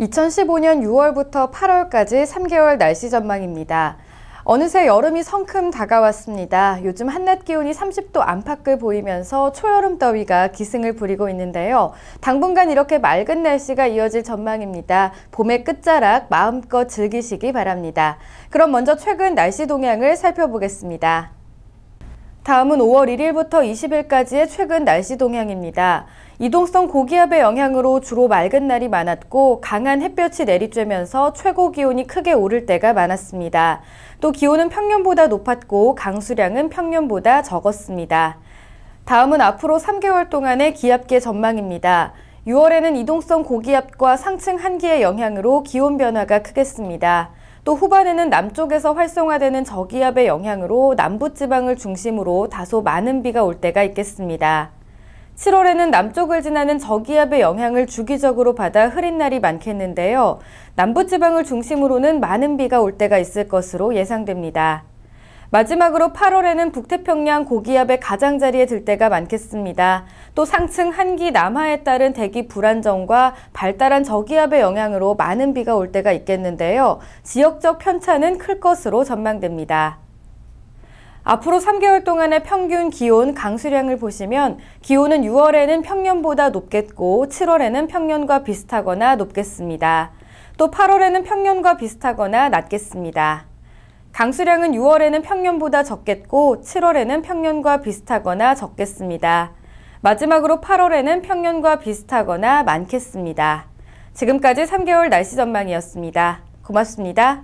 2015년 6월부터 8월까지 3개월 날씨 전망입니다. 어느새 여름이 성큼 다가왔습니다. 요즘 한낮 기온이 30도 안팎을 보이면서 초여름 더위가 기승을 부리고 있는데요. 당분간 이렇게 맑은 날씨가 이어질 전망입니다. 봄의 끝자락 마음껏 즐기시기 바랍니다. 그럼 먼저 최근 날씨 동향을 살펴보겠습니다. 다음은 5월 1일부터 20일까지의 최근 날씨 동향입니다. 이동성 고기압의 영향으로 주로 맑은 날이 많았고 강한 햇볕이 내리쬐면서 최고 기온이 크게 오를 때가 많았습니다. 또 기온은 평년보다 높았고 강수량은 평년보다 적었습니다. 다음은 앞으로 3개월 동안의 기압계 전망입니다. 6월에는 이동성 고기압과 상층 한기의 영향으로 기온 변화가 크겠습니다. 또 후반에는 남쪽에서 활성화되는 저기압의 영향으로 남부지방을 중심으로 다소 많은 비가 올 때가 있겠습니다. 7월에는 남쪽을 지나는 저기압의 영향을 주기적으로 받아 흐린 날이 많겠는데요. 남부지방을 중심으로는 많은 비가 올 때가 있을 것으로 예상됩니다. 마지막으로 8월에는 북태평양 고기압의 가장자리에 들 때가 많겠습니다. 또 상층 한기 남하에 따른 대기 불안정과 발달한 저기압의 영향으로 많은 비가 올 때가 있겠는데요. 지역적 편차는 클 것으로 전망됩니다. 앞으로 3개월 동안의 평균 기온, 강수량을 보시면 기온은 6월에는 평년보다 높겠고 7월에는 평년과 비슷하거나 높겠습니다. 또 8월에는 평년과 비슷하거나 낮겠습니다. 강수량은 6월에는 평년보다 적겠고 7월에는 평년과 비슷하거나 적겠습니다. 마지막으로 8월에는 평년과 비슷하거나 많겠습니다. 지금까지 3개월 날씨 전망이었습니다. 고맙습니다.